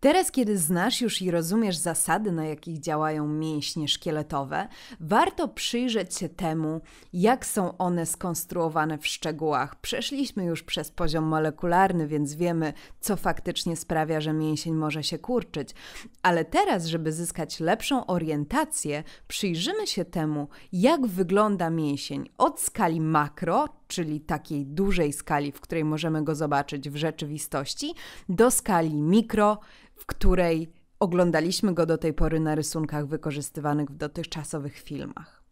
Teraz, kiedy znasz już i rozumiesz zasady, na jakich działają mięśnie szkieletowe, warto przyjrzeć się temu, jak są one skonstruowane w szczegółach. Przeszliśmy już przez poziom molekularny, więc wiemy, co faktycznie sprawia, że mięsień może się kurczyć. Ale teraz, żeby zyskać lepszą orientację, przyjrzymy się temu, jak wygląda mięsień od skali makro, czyli takiej dużej skali, w której możemy go zobaczyć w rzeczywistości, do skali mikro, w której oglądaliśmy go do tej pory na rysunkach wykorzystywanych w dotychczasowych filmach.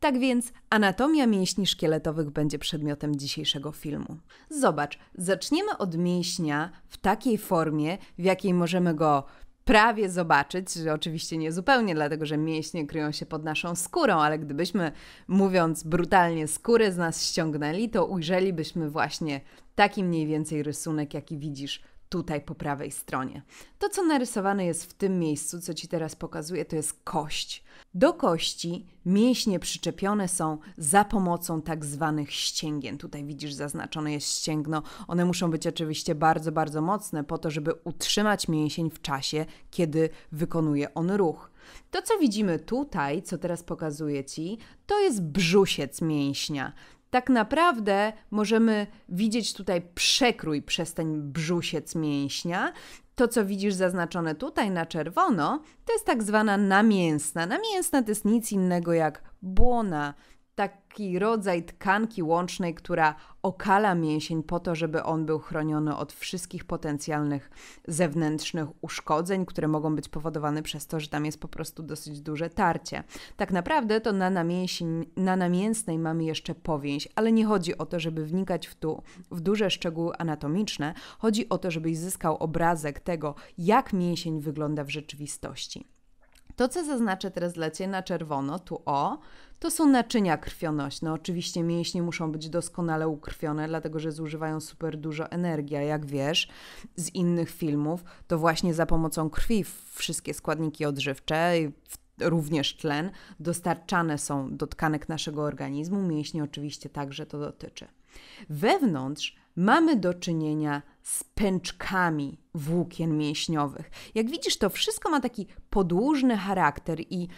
Tak więc anatomia mięśni szkieletowych będzie przedmiotem dzisiejszego filmu. Zobacz, zaczniemy od mięśnia w takiej formie, w jakiej możemy go prawie zobaczyć, oczywiście nie zupełnie, dlatego że mięśnie kryją się pod naszą skórą, ale gdybyśmy, mówiąc brutalnie, skóry z nas ściągnęli, to ujrzelibyśmy właśnie taki mniej więcej rysunek, jaki widzisz tutaj po prawej stronie. To, co narysowane jest w tym miejscu, co Ci teraz pokazuję, to jest kość. Do kości mięśnie przyczepione są za pomocą tak zwanych ścięgien. Tutaj widzisz, zaznaczone jest ścięgno. One muszą być oczywiście bardzo, bardzo mocne po to, żeby utrzymać mięsień w czasie, kiedy wykonuje on ruch. To, co widzimy tutaj, co teraz pokazuję Ci, to jest brzusiec mięśnia tak naprawdę możemy widzieć tutaj przekrój przez ten brzusiec mięśnia. To, co widzisz zaznaczone tutaj na czerwono, to jest tak zwana namięsna. Namięsna to jest nic innego jak błona taki rodzaj tkanki łącznej, która okala mięsień po to, żeby on był chroniony od wszystkich potencjalnych zewnętrznych uszkodzeń, które mogą być powodowane przez to, że tam jest po prostu dosyć duże tarcie. Tak naprawdę to na, namięsień, na namięsnej mamy jeszcze powięź, ale nie chodzi o to, żeby wnikać w, tu, w duże szczegóły anatomiczne, chodzi o to, żebyś zyskał obrazek tego, jak mięsień wygląda w rzeczywistości. To, co zaznaczę teraz dla Ciebie na czerwono, tu o, to są naczynia krwionośne. No, oczywiście mięśnie muszą być doskonale ukrwione, dlatego że zużywają super dużo energii. A jak wiesz z innych filmów, to właśnie za pomocą krwi wszystkie składniki odżywcze, również tlen, dostarczane są do tkanek naszego organizmu. Mięśnie oczywiście także to dotyczy. Wewnątrz mamy do czynienia z z pęczkami włókien mięśniowych. Jak widzisz, to wszystko ma taki podłużny charakter i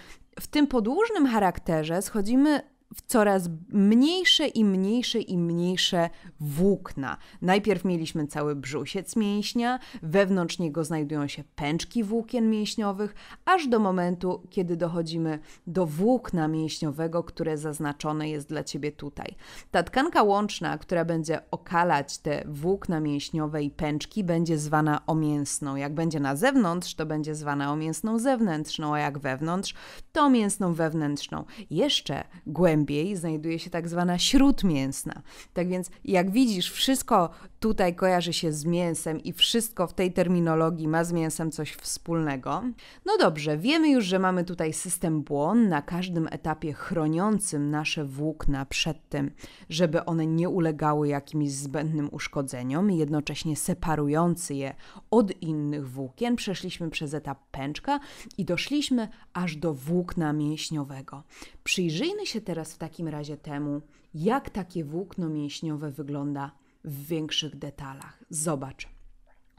w tym podłużnym charakterze schodzimy w coraz mniejsze i mniejsze i mniejsze włókna. Najpierw mieliśmy cały brzusiec mięśnia, wewnątrz niego znajdują się pęczki włókien mięśniowych, aż do momentu, kiedy dochodzimy do włókna mięśniowego, które zaznaczone jest dla Ciebie tutaj. Ta tkanka łączna, która będzie okalać te włókna mięśniowe i pęczki, będzie zwana omięsną. Jak będzie na zewnątrz, to będzie zwana omięsną zewnętrzną, a jak wewnątrz, to omięsną wewnętrzną. Jeszcze głębiej głębiej znajduje się tak zwana śródmięsna. Tak więc, jak widzisz, wszystko tutaj kojarzy się z mięsem i wszystko w tej terminologii ma z mięsem coś wspólnego. No dobrze, wiemy już, że mamy tutaj system błon na każdym etapie chroniącym nasze włókna przed tym, żeby one nie ulegały jakimś zbędnym uszkodzeniom, jednocześnie separujący je od innych włókien. Przeszliśmy przez etap pęczka i doszliśmy aż do włókna mięśniowego. Przyjrzyjmy się teraz w takim razie temu, jak takie włókno mięśniowe wygląda w większych detalach. Zobacz.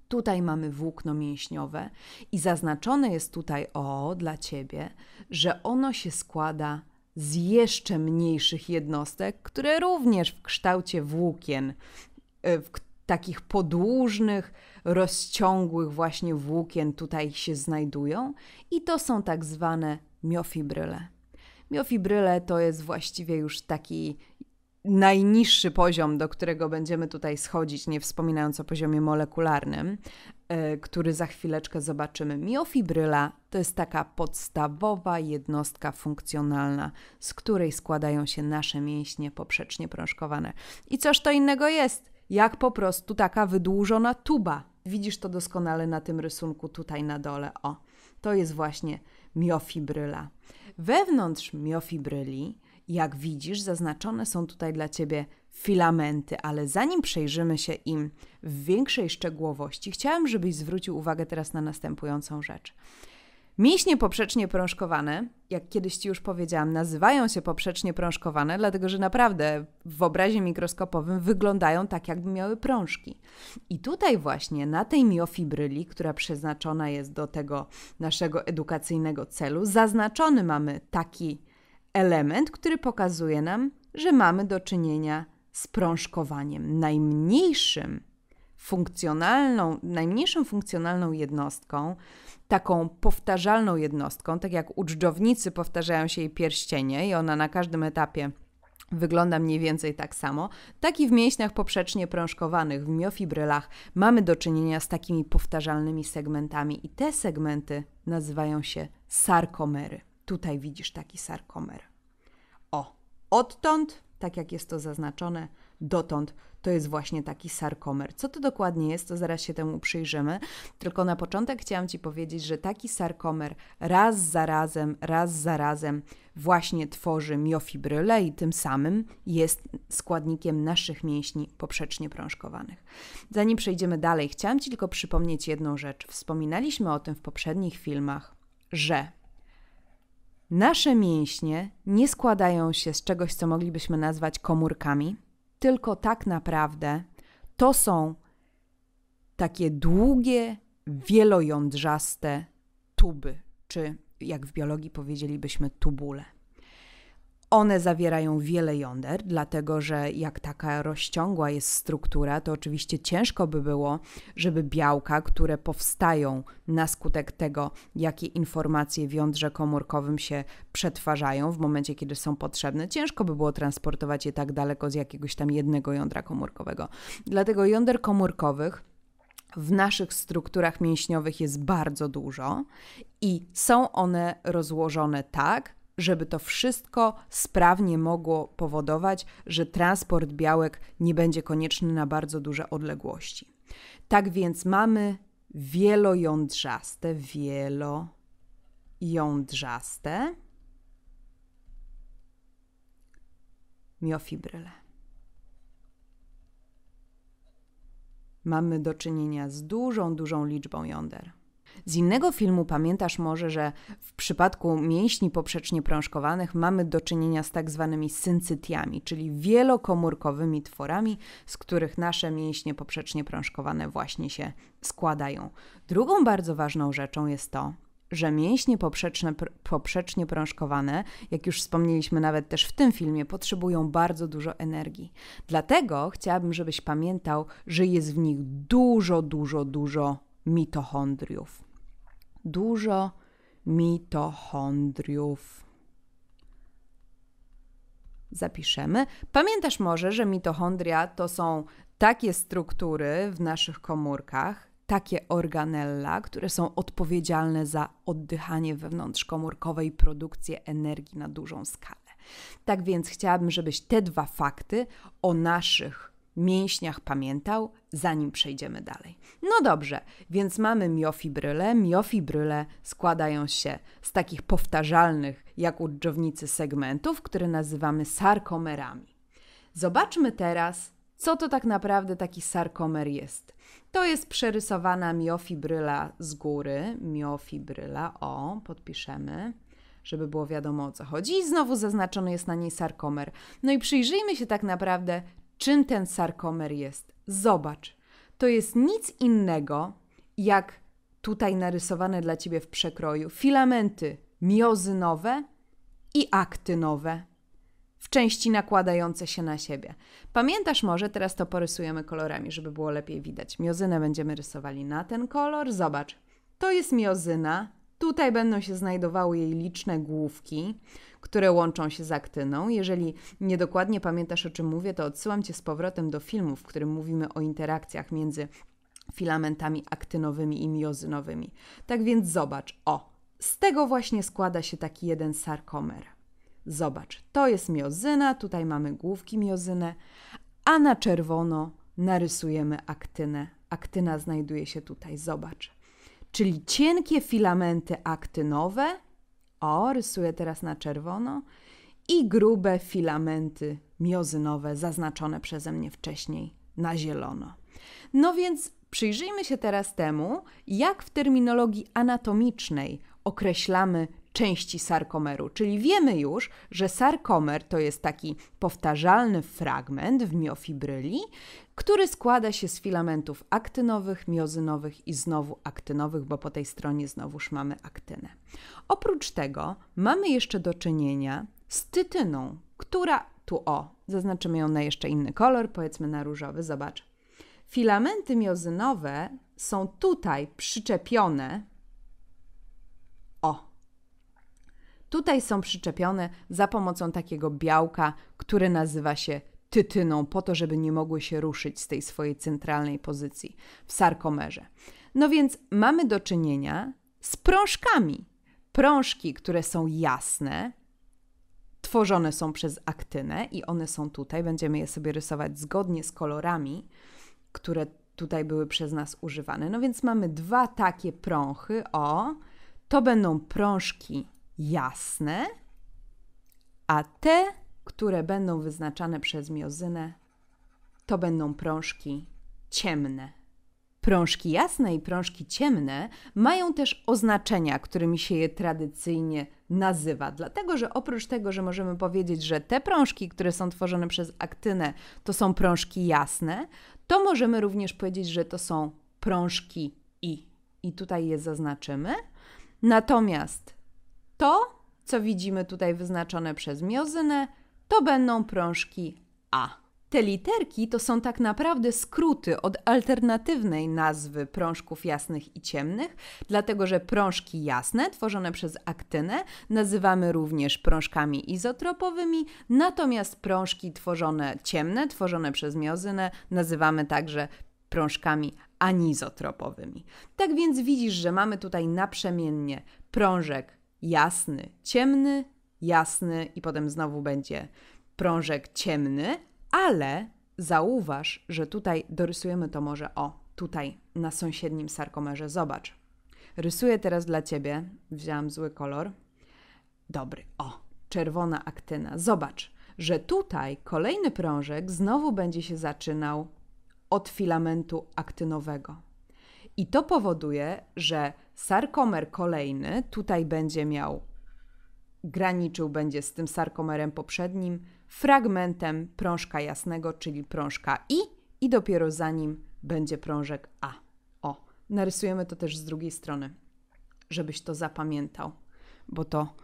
Tutaj mamy włókno mięśniowe i zaznaczone jest tutaj o dla ciebie, że ono się składa z jeszcze mniejszych jednostek, które również w kształcie włókien, e, w takich podłużnych, rozciągłych właśnie włókien tutaj się znajdują i to są tak zwane miofibryle. Miofibryle to jest właściwie już taki najniższy poziom, do którego będziemy tutaj schodzić, nie wspominając o poziomie molekularnym, e, który za chwileczkę zobaczymy. Miofibryla to jest taka podstawowa jednostka funkcjonalna, z której składają się nasze mięśnie poprzecznie prążkowane. I coż, to innego jest, jak po prostu taka wydłużona tuba. Widzisz to doskonale na tym rysunku tutaj na dole. O, to jest właśnie miofibryla. Wewnątrz miofibryli, jak widzisz, zaznaczone są tutaj dla Ciebie filamenty, ale zanim przejrzymy się im w większej szczegółowości, chciałam, żebyś zwrócił uwagę teraz na następującą rzecz. Mięśnie poprzecznie prążkowane, jak kiedyś Ci już powiedziałam, nazywają się poprzecznie prążkowane, dlatego że naprawdę w obrazie mikroskopowym wyglądają tak, jakby miały prążki. I tutaj właśnie na tej miofibryli, która przeznaczona jest do tego naszego edukacyjnego celu, zaznaczony mamy taki element, który pokazuje nam, że mamy do czynienia z prążkowaniem najmniejszym funkcjonalną, najmniejszą funkcjonalną jednostką, taką powtarzalną jednostką, tak jak u powtarzają się jej pierścienie i ona na każdym etapie wygląda mniej więcej tak samo, tak i w mięśniach poprzecznie prążkowanych, w miofibrylach mamy do czynienia z takimi powtarzalnymi segmentami i te segmenty nazywają się sarkomery. Tutaj widzisz taki sarkomer. O, odtąd, tak jak jest to zaznaczone, dotąd, to jest właśnie taki sarkomer. Co to dokładnie jest, to zaraz się temu przyjrzymy. Tylko na początek chciałam Ci powiedzieć, że taki sarkomer raz za razem, raz za razem właśnie tworzy miofibrylę i tym samym jest składnikiem naszych mięśni poprzecznie prążkowanych. Zanim przejdziemy dalej, chciałam Ci tylko przypomnieć jedną rzecz. Wspominaliśmy o tym w poprzednich filmach, że nasze mięśnie nie składają się z czegoś, co moglibyśmy nazwać komórkami – tylko tak naprawdę to są takie długie, wielojądrzaste tuby, czy jak w biologii powiedzielibyśmy tubule. One zawierają wiele jąder, dlatego że jak taka rozciągła jest struktura, to oczywiście ciężko by było, żeby białka, które powstają na skutek tego, jakie informacje w jądrze komórkowym się przetwarzają w momencie, kiedy są potrzebne, ciężko by było transportować je tak daleko z jakiegoś tam jednego jądra komórkowego. Dlatego jąder komórkowych w naszych strukturach mięśniowych jest bardzo dużo i są one rozłożone tak, żeby to wszystko sprawnie mogło powodować, że transport białek nie będzie konieczny na bardzo duże odległości. Tak więc mamy wielojądrzaste, wielojądrzaste miofibryle. Mamy do czynienia z dużą, dużą liczbą jąder. Z innego filmu pamiętasz może, że w przypadku mięśni poprzecznie prążkowanych mamy do czynienia z tak zwanymi syncytiami, czyli wielokomórkowymi tworami, z których nasze mięśnie poprzecznie prążkowane właśnie się składają. Drugą bardzo ważną rzeczą jest to, że mięśnie poprzeczne, poprzecznie prążkowane, jak już wspomnieliśmy nawet też w tym filmie, potrzebują bardzo dużo energii. Dlatego chciałabym, żebyś pamiętał, że jest w nich dużo, dużo, dużo mitochondriów dużo mitochondriów. Zapiszemy. Pamiętasz może, że mitochondria to są takie struktury w naszych komórkach, takie organella, które są odpowiedzialne za oddychanie wewnątrzkomórkowe i produkcję energii na dużą skalę. Tak więc chciałabym, żebyś te dwa fakty o naszych mięśniach pamiętał, zanim przejdziemy dalej. No dobrze, więc mamy miofibryle. Miofibryle składają się z takich powtarzalnych, jak u dżownicy, segmentów, które nazywamy sarkomerami. Zobaczmy teraz, co to tak naprawdę taki sarkomer jest. To jest przerysowana miofibryla z góry, miofibryla, o, podpiszemy żeby było wiadomo o co chodzi. I znowu zaznaczony jest na niej sarkomer. No i przyjrzyjmy się tak naprawdę, czym ten sarkomer jest. Zobacz, to jest nic innego jak tutaj narysowane dla ciebie w przekroju filamenty miozynowe i aktynowe w części nakładające się na siebie. Pamiętasz może, teraz to porysujemy kolorami, żeby było lepiej widać. Miozynę będziemy rysowali na ten kolor. Zobacz, to jest miozyna. Tutaj będą się znajdowały jej liczne główki które łączą się z aktyną. Jeżeli niedokładnie pamiętasz, o czym mówię, to odsyłam Cię z powrotem do filmu, w którym mówimy o interakcjach między filamentami aktynowymi i miozynowymi. Tak więc zobacz, o, z tego właśnie składa się taki jeden sarkomer. Zobacz, to jest miozyna, tutaj mamy główki miozynę, a na czerwono narysujemy aktynę. Aktyna znajduje się tutaj, zobacz. Czyli cienkie filamenty aktynowe o, rysuję teraz na czerwono. I grube filamenty miozynowe zaznaczone przeze mnie wcześniej na zielono. No więc przyjrzyjmy się teraz temu, jak w terminologii anatomicznej określamy części sarkomeru. Czyli wiemy już, że sarkomer to jest taki powtarzalny fragment w miofibryli, który składa się z filamentów aktynowych, miozynowych i znowu aktynowych, bo po tej stronie znowuż mamy aktynę. Oprócz tego mamy jeszcze do czynienia z tytyną, która tu o, zaznaczymy ją na jeszcze inny kolor, powiedzmy na różowy, zobacz. Filamenty miozynowe są tutaj przyczepione Tutaj są przyczepione za pomocą takiego białka, które nazywa się tytyną, po to, żeby nie mogły się ruszyć z tej swojej centralnej pozycji w sarkomerze. No więc mamy do czynienia z prążkami. Prążki, które są jasne, tworzone są przez aktynę i one są tutaj. Będziemy je sobie rysować zgodnie z kolorami, które tutaj były przez nas używane. No więc mamy dwa takie prąchy. O, to będą prążki jasne, a te, które będą wyznaczane przez miozynę, to będą prążki ciemne. Prążki jasne i prążki ciemne mają też oznaczenia, którymi się je tradycyjnie nazywa. Dlatego, że oprócz tego, że możemy powiedzieć, że te prążki, które są tworzone przez aktynę, to są prążki jasne, to możemy również powiedzieć, że to są prążki i. I tutaj je zaznaczymy. Natomiast to, co widzimy tutaj wyznaczone przez miozynę, to będą prążki A. Te literki to są tak naprawdę skróty od alternatywnej nazwy prążków jasnych i ciemnych, dlatego że prążki jasne tworzone przez aktynę nazywamy również prążkami izotropowymi, natomiast prążki tworzone ciemne, tworzone przez miozynę nazywamy także prążkami anizotropowymi. Tak więc widzisz, że mamy tutaj naprzemiennie prążek jasny, ciemny, jasny i potem znowu będzie prążek ciemny, ale zauważ, że tutaj dorysujemy to może o, tutaj na sąsiednim sarkomerze. Zobacz. Rysuję teraz dla ciebie, wziąłam zły kolor. Dobry, o, czerwona aktyna. Zobacz, że tutaj kolejny prążek znowu będzie się zaczynał od filamentu aktynowego. I to powoduje, że Sarkomer kolejny tutaj będzie miał, graniczył będzie z tym sarkomerem poprzednim, fragmentem prążka jasnego, czyli prążka I i dopiero za nim będzie prążek A. O, narysujemy to też z drugiej strony, żebyś to zapamiętał, bo to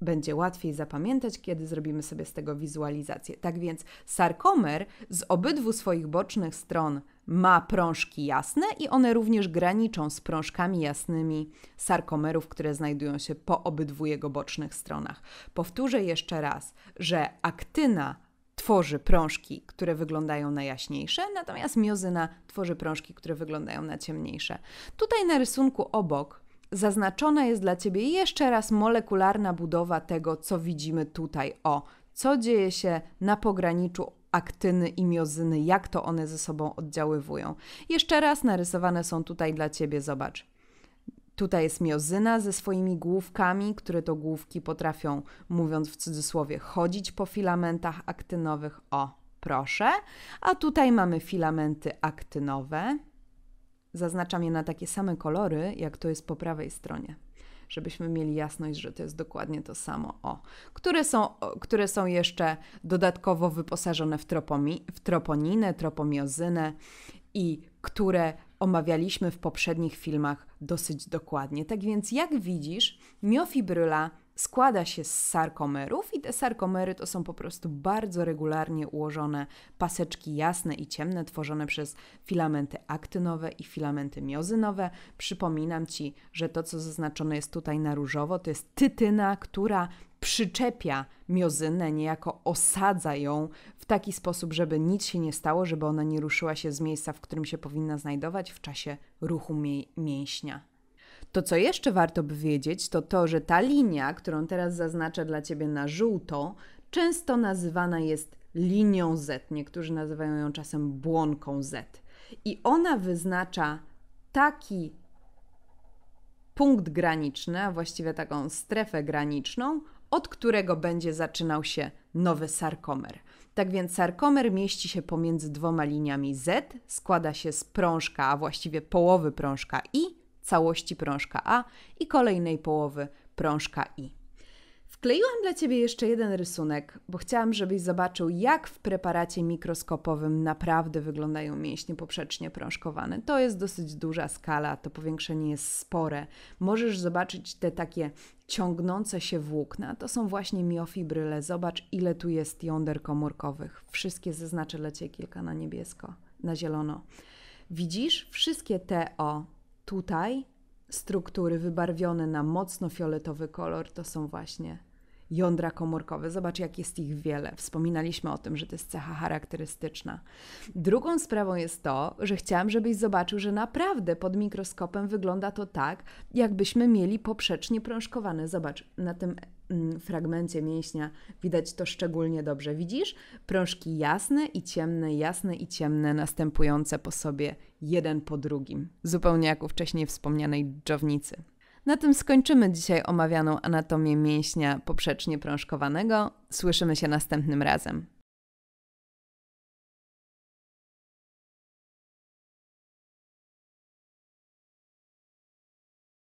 będzie łatwiej zapamiętać, kiedy zrobimy sobie z tego wizualizację. Tak więc sarkomer z obydwu swoich bocznych stron ma prążki jasne i one również graniczą z prążkami jasnymi sarkomerów, które znajdują się po obydwu jego bocznych stronach. Powtórzę jeszcze raz, że aktyna tworzy prążki, które wyglądają na jaśniejsze, natomiast miozyna tworzy prążki, które wyglądają na ciemniejsze. Tutaj na rysunku obok zaznaczona jest dla Ciebie jeszcze raz molekularna budowa tego, co widzimy tutaj. O, co dzieje się na pograniczu aktyny i miozyny, jak to one ze sobą oddziaływują. Jeszcze raz narysowane są tutaj dla Ciebie, zobacz. Tutaj jest miozyna ze swoimi główkami, które to główki potrafią, mówiąc w cudzysłowie, chodzić po filamentach aktynowych. O, proszę. A tutaj mamy filamenty aktynowe. Zaznaczam je na takie same kolory, jak to jest po prawej stronie żebyśmy mieli jasność, że to jest dokładnie to samo O, które są, które są jeszcze dodatkowo wyposażone w, tropomi, w troponinę, tropomiozynę i które omawialiśmy w poprzednich filmach dosyć dokładnie. Tak więc, jak widzisz, miofibryla składa się z sarkomerów i te sarkomery to są po prostu bardzo regularnie ułożone paseczki jasne i ciemne tworzone przez filamenty aktynowe i filamenty miozynowe. Przypominam Ci, że to co zaznaczone jest tutaj na różowo to jest tytyna, która przyczepia miozynę, niejako osadza ją w taki sposób, żeby nic się nie stało, żeby ona nie ruszyła się z miejsca, w którym się powinna znajdować w czasie ruchu mięśnia. To, co jeszcze warto by wiedzieć, to to, że ta linia, którą teraz zaznaczę dla Ciebie na żółto, często nazywana jest linią Z. Niektórzy nazywają ją czasem błonką Z. I ona wyznacza taki punkt graniczny, a właściwie taką strefę graniczną, od którego będzie zaczynał się nowy sarkomer. Tak więc sarkomer mieści się pomiędzy dwoma liniami Z, składa się z prążka, a właściwie połowy prążka I całości prążka A i kolejnej połowy prążka I. Wkleiłam dla Ciebie jeszcze jeden rysunek, bo chciałam, żebyś zobaczył, jak w preparacie mikroskopowym naprawdę wyglądają mięśnie poprzecznie prążkowane. To jest dosyć duża skala, to powiększenie jest spore. Możesz zobaczyć te takie ciągnące się włókna. To są właśnie miofibryle. Zobacz, ile tu jest jąder komórkowych. Wszystkie zaznaczę dla kilka na niebiesko, na zielono. Widzisz, wszystkie te o Tutaj struktury wybarwione na mocno fioletowy kolor to są właśnie jądra komórkowe. Zobacz, jak jest ich wiele. Wspominaliśmy o tym, że to jest cecha charakterystyczna. Drugą sprawą jest to, że chciałam, żebyś zobaczył, że naprawdę pod mikroskopem wygląda to tak, jakbyśmy mieli poprzecznie prążkowane. Zobacz, na tym mm, fragmencie mięśnia widać to szczególnie dobrze. Widzisz? Prążki jasne i ciemne, jasne i ciemne, następujące po sobie jeden po drugim, zupełnie jak u wcześniej wspomnianej dżownicy. Na tym skończymy dzisiaj omawianą anatomię mięśnia poprzecznie prążkowanego. Słyszymy się następnym razem.